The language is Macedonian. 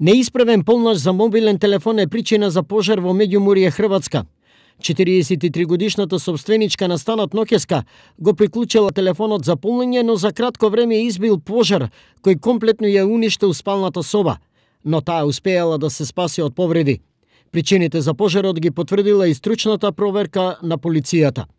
Неисправен полнаш за мобилен телефон е причина за пожар во Меѓумурје, Хрватска. 43 годишната собственичка на станот Нокеска го приклучила телефонот за полнење, но за кратко време избил пожар кој комплетно ја уништил спалната соба, но таа успеала да се спаси од повреди. Причините за пожарот ги потврдила и стручната проверка на полицијата.